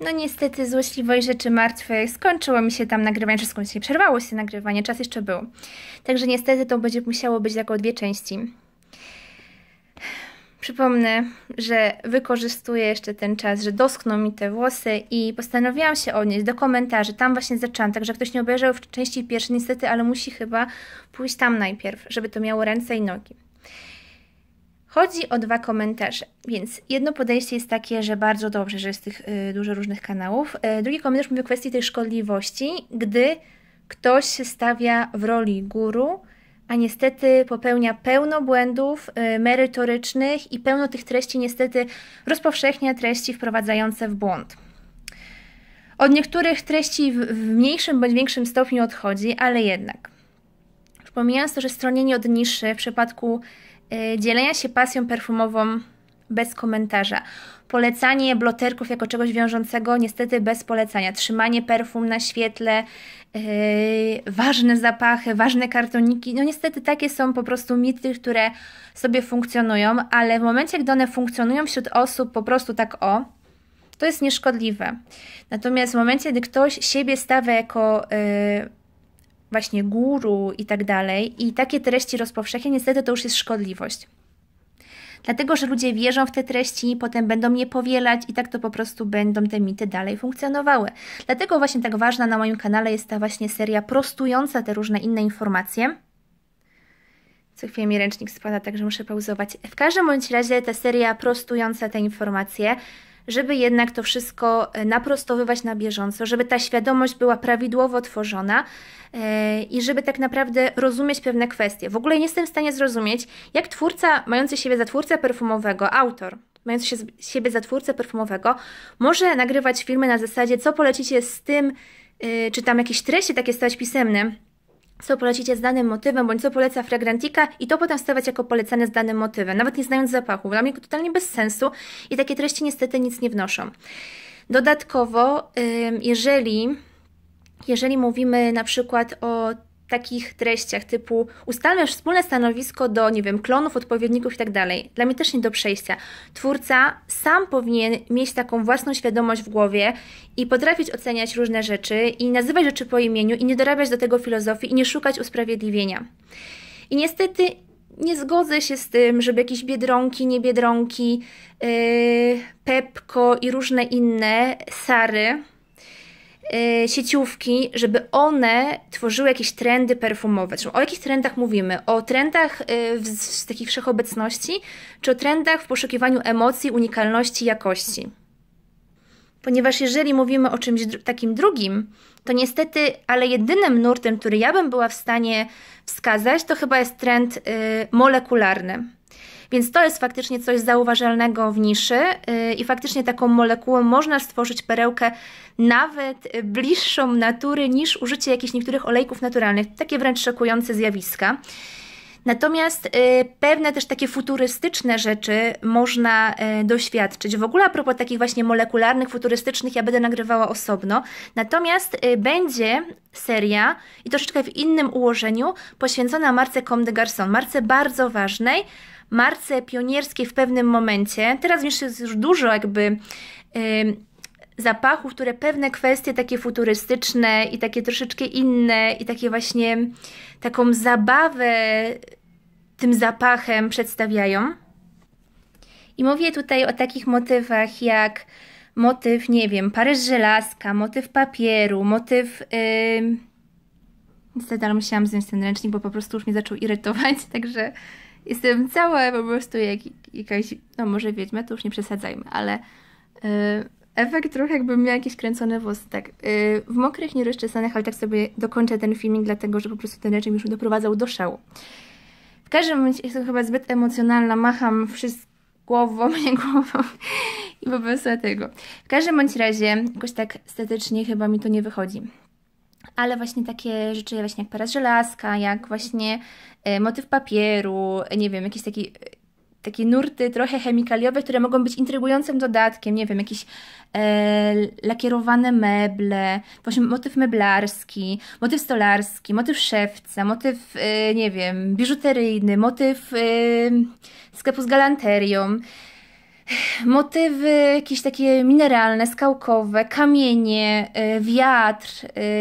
No niestety złośliwość rzeczy martwych skończyło mi się tam nagrywanie, wszystko skończyło się przerwało się nagrywanie, czas jeszcze był. Także niestety to będzie musiało być jako dwie części. Przypomnę, że wykorzystuję jeszcze ten czas, że doskną mi te włosy i postanowiłam się odnieść do komentarzy. Tam właśnie zaczęłam, także ktoś nie obejrzał w części pierwszej niestety, ale musi chyba pójść tam najpierw, żeby to miało ręce i nogi. Chodzi o dwa komentarze, więc jedno podejście jest takie, że bardzo dobrze, że jest tych y, dużo różnych kanałów. Y, drugi komentarz mówi o kwestii tej szkodliwości, gdy ktoś się stawia w roli guru, a niestety popełnia pełno błędów y, merytorycznych i pełno tych treści niestety rozpowszechnia treści wprowadzające w błąd. Od niektórych treści w, w mniejszym bądź większym stopniu odchodzi, ale jednak. Przypominając to, że stronienie od niszy w przypadku Y, dzielenia się pasją perfumową bez komentarza. Polecanie bloterków jako czegoś wiążącego, niestety bez polecania. Trzymanie perfum na świetle, yy, ważne zapachy, ważne kartoniki. No niestety takie są po prostu mity, które sobie funkcjonują, ale w momencie, gdy one funkcjonują wśród osób po prostu tak o, to jest nieszkodliwe. Natomiast w momencie, gdy ktoś siebie stawia jako. Yy, właśnie guru i tak dalej, i takie treści rozpowszechnia, niestety to już jest szkodliwość. Dlatego, że ludzie wierzą w te treści, potem będą je powielać i tak to po prostu będą te mity dalej funkcjonowały. Dlatego właśnie tak ważna na moim kanale jest ta właśnie seria prostująca te różne inne informacje. Co chwilę mi ręcznik spada, także muszę pauzować. W każdym bądź razie ta seria prostująca te informacje żeby jednak to wszystko e, naprostowywać na bieżąco, żeby ta świadomość była prawidłowo tworzona e, i żeby tak naprawdę rozumieć pewne kwestie. W ogóle nie jestem w stanie zrozumieć, jak twórca mający siebie za twórcę perfumowego, autor, mający się siebie za twórcę perfumowego, może nagrywać filmy na zasadzie, co polecicie z tym, e, czy tam jakieś treści takie stać pisemne, co polecicie z danym motywem, bądź co poleca Fragrantika i to potem stawiać jako polecane z danym motywem, nawet nie znając zapachu. Dla mnie to totalnie bez sensu i takie treści niestety nic nie wnoszą. Dodatkowo, jeżeli jeżeli mówimy na przykład o takich treściach typu ustalmy wspólne stanowisko do, nie wiem, klonów, odpowiedników i tak dalej Dla mnie też nie do przejścia. Twórca sam powinien mieć taką własną świadomość w głowie i potrafić oceniać różne rzeczy i nazywać rzeczy po imieniu i nie dorabiać do tego filozofii i nie szukać usprawiedliwienia. I niestety nie zgodzę się z tym, żeby jakieś biedronki, niebiedronki, yy, Pepko i różne inne sary Y, sieciówki, żeby one tworzyły jakieś trendy perfumowe. Czyli o jakich trendach mówimy? O trendach y, w, z takich wszechobecności, czy o trendach w poszukiwaniu emocji, unikalności, jakości? Ponieważ jeżeli mówimy o czymś takim drugim, to niestety, ale jedynym nurtem, który ja bym była w stanie wskazać, to chyba jest trend y, molekularny. Więc to jest faktycznie coś zauważalnego w niszy y, i faktycznie taką molekułą można stworzyć perełkę nawet bliższą natury niż użycie jakichś niektórych olejków naturalnych. Takie wręcz szokujące zjawiska. Natomiast y, pewne też takie futurystyczne rzeczy można y, doświadczyć. W ogóle a propos takich właśnie molekularnych, futurystycznych, ja będę nagrywała osobno. Natomiast będzie seria i troszeczkę w innym ułożeniu poświęcona Marce Comte Garçon, marce bardzo ważnej, marce pionierskiej w pewnym momencie. Teraz jeszcze jest już dużo jakby zapachów, które pewne kwestie takie futurystyczne i takie troszeczkę inne i takie właśnie taką zabawę tym zapachem przedstawiają. I mówię tutaj o takich motywach jak motyw, nie wiem, Paryż żelazka, motyw papieru, motyw... Yy... Niestety, ale musiałam zdjąć ten ręcznik, bo po prostu już mnie zaczął irytować, także Jestem cała po prostu jak jakaś, no może wiedźma, to już nie przesadzajmy, ale yy, efekt trochę jakbym miała jakieś kręcone włosy, tak. Yy, w mokrych, nierozczesanych, ale tak sobie dokończę ten filmik, dlatego że po prostu ten reżim już mnie doprowadzał do szału. W każdym razie jestem chyba zbyt emocjonalna, macham wszystko głową, nie głową i po prostu tego. W każdym bądź razie jakoś tak statycznie chyba mi to nie wychodzi ale właśnie takie rzeczy właśnie jak para z żelazka, jak właśnie e, motyw papieru, nie wiem, jakieś takie, e, takie nurty trochę chemikaliowe, które mogą być intrygującym dodatkiem, nie wiem, jakieś e, lakierowane meble, właśnie motyw meblarski, motyw stolarski, motyw szewca, motyw, e, nie wiem, biżuteryjny, motyw e, sklepu z galanterią motywy jakieś takie mineralne, skałkowe, kamienie, y, wiatr,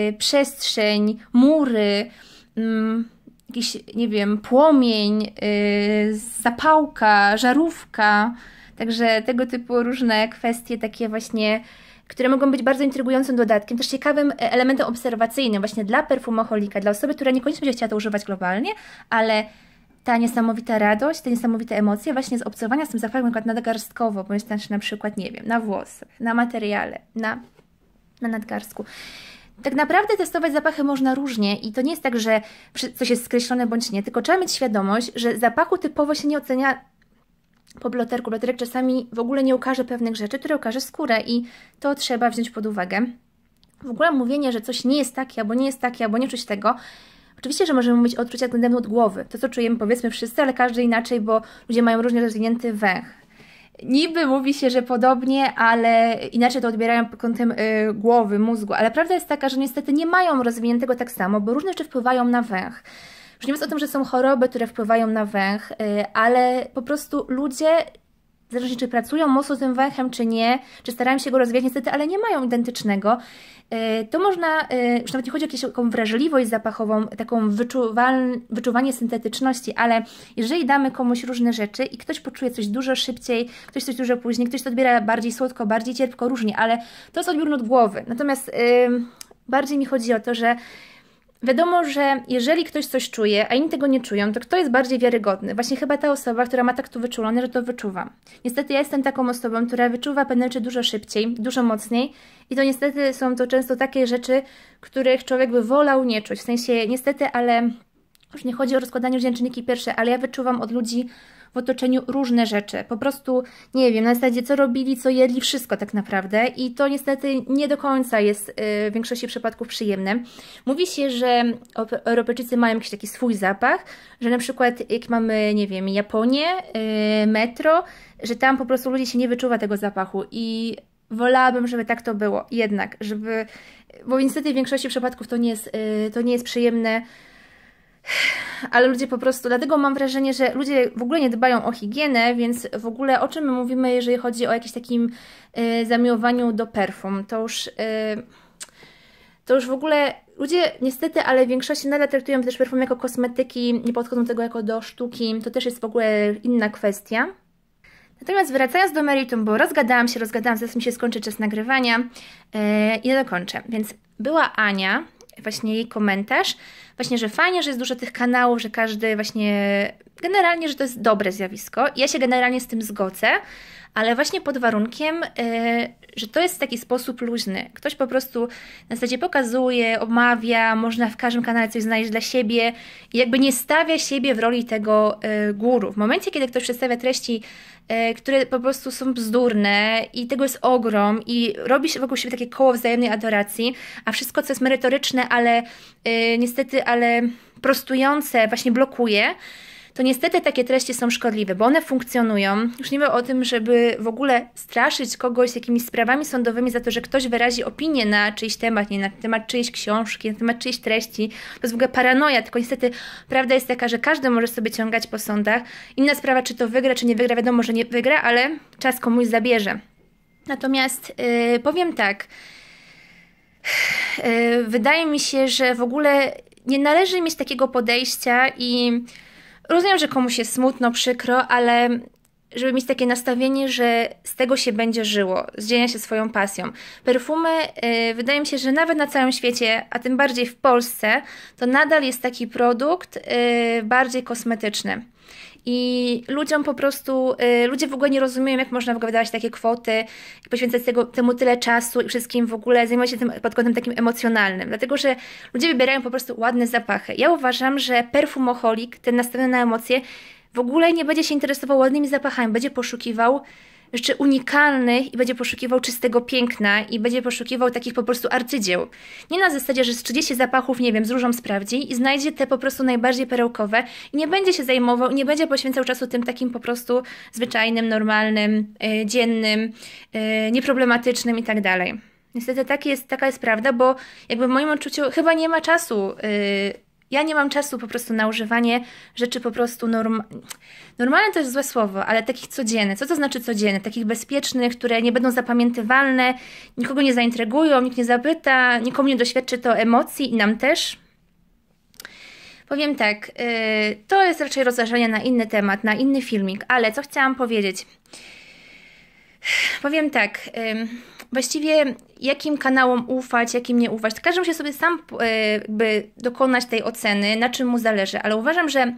y, przestrzeń, mury, mm, jakiś, nie wiem, płomień, y, zapałka, żarówka. Także tego typu różne kwestie, takie właśnie, które mogą być bardzo intrygującym dodatkiem, też ciekawym e, elementem obserwacyjnym, właśnie dla perfumoholika, dla osoby, która niekoniecznie będzie chciała to używać globalnie, ale ta niesamowita radość, te niesamowite emocje właśnie z obcowania z tym zapachem, na przykład nadgarstkowo, bądź też na przykład, nie wiem, na włosy, na materiale, na, na nadgarstku. Tak naprawdę testować zapachy można różnie i to nie jest tak, że coś jest skreślone bądź nie, tylko trzeba mieć świadomość, że zapachu typowo się nie ocenia po bloterku. Bloterek czasami w ogóle nie ukaże pewnych rzeczy, które ukaże skórę i to trzeba wziąć pod uwagę. W ogóle mówienie, że coś nie jest takie, albo nie jest takie, albo nie czuć tego, Oczywiście, że możemy mieć odczucia względem od głowy. To, co czujemy, powiedzmy wszyscy, ale każdy inaczej, bo ludzie mają różnie rozwinięty węch. Niby mówi się, że podobnie, ale inaczej to odbierają pod kątem y, głowy, mózgu. Ale prawda jest taka, że niestety nie mają rozwiniętego tak samo, bo różne rzeczy wpływają na węch. Już nie mówiąc o tym, że są choroby, które wpływają na węch, y, ale po prostu ludzie zależnie czy pracują mocno z tym węchem, czy nie, czy starają się go rozwijać, niestety, ale nie mają identycznego, e, to można, e, już nawet nie chodzi o jakąś taką wrażliwość zapachową, taką wyczuwal, wyczuwanie syntetyczności, ale jeżeli damy komuś różne rzeczy i ktoś poczuje coś dużo szybciej, ktoś coś dużo później, ktoś to odbiera bardziej słodko, bardziej cierpko, różnie, ale to jest odbiór od głowy. Natomiast bardziej mi chodzi o to, że Wiadomo, że jeżeli ktoś coś czuje, a inni tego nie czują, to kto jest bardziej wiarygodny? Właśnie chyba ta osoba, która ma tak to wyczulone, że to wyczuwa. Niestety ja jestem taką osobą, która wyczuwa pewne rzeczy dużo szybciej, dużo mocniej i to niestety są to często takie rzeczy, których człowiek by wolał nie czuć. W sensie niestety, ale już nie chodzi o rozkładanie wdzięczniki pierwsze, ale ja wyczuwam od ludzi w otoczeniu różne rzeczy. Po prostu, nie wiem, na zasadzie co robili, co jedli, wszystko tak naprawdę. I to niestety nie do końca jest y, w większości przypadków przyjemne. Mówi się, że Europejczycy mają jakiś taki swój zapach, że na przykład jak mamy, nie wiem, Japonię, y, metro, że tam po prostu ludzie się nie wyczuwa tego zapachu i wolałabym, żeby tak to było jednak, żeby, bo niestety w większości przypadków to nie jest, y, to nie jest przyjemne ale ludzie po prostu, dlatego mam wrażenie, że ludzie w ogóle nie dbają o higienę, więc w ogóle o czym my mówimy, jeżeli chodzi o jakiś takim y, zamiłowaniu do perfum, to już, y, to już w ogóle ludzie niestety, ale w większości nadal traktują też perfum jako kosmetyki, nie podchodzą do tego jako do sztuki, to też jest w ogóle inna kwestia. Natomiast wracając do meritum, bo rozgadałam się, rozgadałam, zaraz mi się skończy czas nagrywania y, i yy, dokończę. Więc była Ania, właśnie jej komentarz, właśnie, że fajnie, że jest dużo tych kanałów, że każdy właśnie generalnie, że to jest dobre zjawisko. Ja się generalnie z tym zgodzę, ale właśnie pod warunkiem, y, że to jest taki sposób luźny. Ktoś po prostu na zasadzie pokazuje, omawia, można w każdym kanale coś znaleźć dla siebie i jakby nie stawia siebie w roli tego y, guru. W momencie, kiedy ktoś przedstawia treści, y, które po prostu są bzdurne i tego jest ogrom i robi się wokół siebie takie koło wzajemnej adoracji, a wszystko, co jest merytoryczne, ale niestety, ale prostujące właśnie blokuje, to niestety takie treści są szkodliwe, bo one funkcjonują. Już nie mówię o tym, żeby w ogóle straszyć kogoś jakimiś sprawami sądowymi za to, że ktoś wyrazi opinię na czyjś temat, nie na temat czyjejś książki, na temat czyjejś treści. To jest w ogóle paranoja, tylko niestety prawda jest taka, że każdy może sobie ciągać po sądach. Inna sprawa, czy to wygra, czy nie wygra, wiadomo, że nie wygra, ale czas komuś zabierze. Natomiast yy, powiem tak, yy, wydaje mi się, że w ogóle nie należy mieć takiego podejścia i Rozumiem, że komuś jest smutno, przykro, ale żeby mieć takie nastawienie, że z tego się będzie żyło, zdzienia się swoją pasją. Perfumy, yy, wydaje mi się, że nawet na całym świecie, a tym bardziej w Polsce, to nadal jest taki produkt yy, bardziej kosmetyczny. I ludziom po prostu, y, ludzie w ogóle nie rozumieją, jak można wydawać takie kwoty poświęcać tego, temu tyle czasu i wszystkim w ogóle zajmować się tym pod kątem takim emocjonalnym. Dlatego, że ludzie wybierają po prostu ładne zapachy. Ja uważam, że perfumoholik, ten nastawiony na emocje, w ogóle nie będzie się interesował ładnymi zapachami, będzie poszukiwał rzeczy unikalnych i będzie poszukiwał czystego piękna i będzie poszukiwał takich po prostu arcydzieł. Nie na zasadzie, że z 30 zapachów, nie wiem, z różą sprawdzi i znajdzie te po prostu najbardziej perełkowe i nie będzie się zajmował, nie będzie poświęcał czasu tym takim po prostu zwyczajnym, normalnym, yy, dziennym, yy, nieproblematycznym i tak dalej. Niestety tak jest, taka jest prawda, bo jakby w moim odczuciu chyba nie ma czasu yy, ja nie mam czasu po prostu na używanie rzeczy po prostu norm... normalne to jest złe słowo, ale takich codziennych. Co to znaczy codzienne? Takich bezpiecznych, które nie będą zapamiętywalne, nikogo nie zaintrygują, nikt nie zapyta, nikomu nie doświadczy to emocji i nam też. Powiem tak, yy, to jest raczej rozważanie na inny temat, na inny filmik, ale co chciałam powiedzieć? Powiem tak, yy, właściwie jakim kanałom ufać, jakim nie ufać. Każdy musi sobie sam e, jakby dokonać tej oceny, na czym mu zależy, ale uważam, że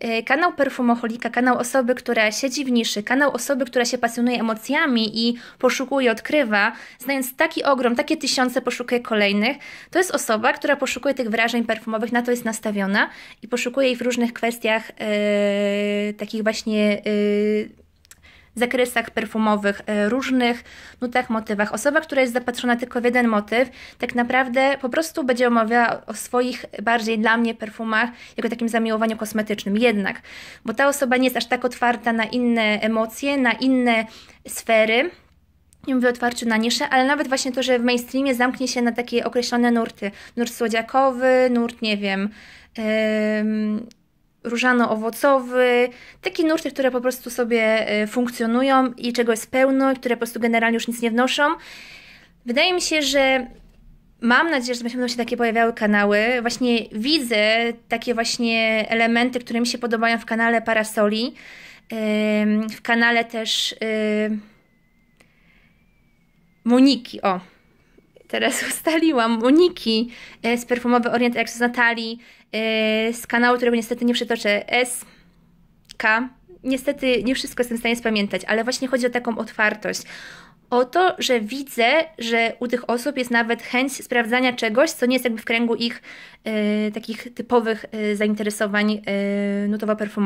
e, kanał perfumoholika, kanał osoby, która siedzi w niszy, kanał osoby, która się pasjonuje emocjami i poszukuje, odkrywa, znając taki ogrom, takie tysiące, poszukuje kolejnych, to jest osoba, która poszukuje tych wrażeń perfumowych, na to jest nastawiona i poszukuje ich w różnych kwestiach yy, takich właśnie yy, zakresach perfumowych, e, różnych nutach, motywach. Osoba, która jest zapatrzona tylko w jeden motyw, tak naprawdę po prostu będzie omawiała o swoich bardziej dla mnie perfumach jako takim zamiłowaniu kosmetycznym. Jednak, bo ta osoba nie jest aż tak otwarta na inne emocje, na inne sfery, nie mówię otwarciu na nisze, ale nawet właśnie to, że w mainstreamie zamknie się na takie określone nurty. Nurt słodziakowy, nurt, nie wiem, yy, różano-owocowy, takie nurty, które po prostu sobie y, funkcjonują i czego jest pełno, które po prostu generalnie już nic nie wnoszą. Wydaje mi się, że mam nadzieję, że będą się takie pojawiały kanały. Właśnie widzę takie właśnie elementy, które mi się podobają w kanale Parasoli, y, w kanale też y, Moniki, o, teraz ustaliłam, Moniki e, z Perfumowy Orient Express, Natalii, e, z kanału, którego niestety nie przytoczę, SK. Niestety nie wszystko jestem w stanie spamiętać, ale właśnie chodzi o taką otwartość. O to, że widzę, że u tych osób jest nawet chęć sprawdzania czegoś, co nie jest jakby w kręgu ich e, takich typowych zainteresowań nutowo-perfumowych.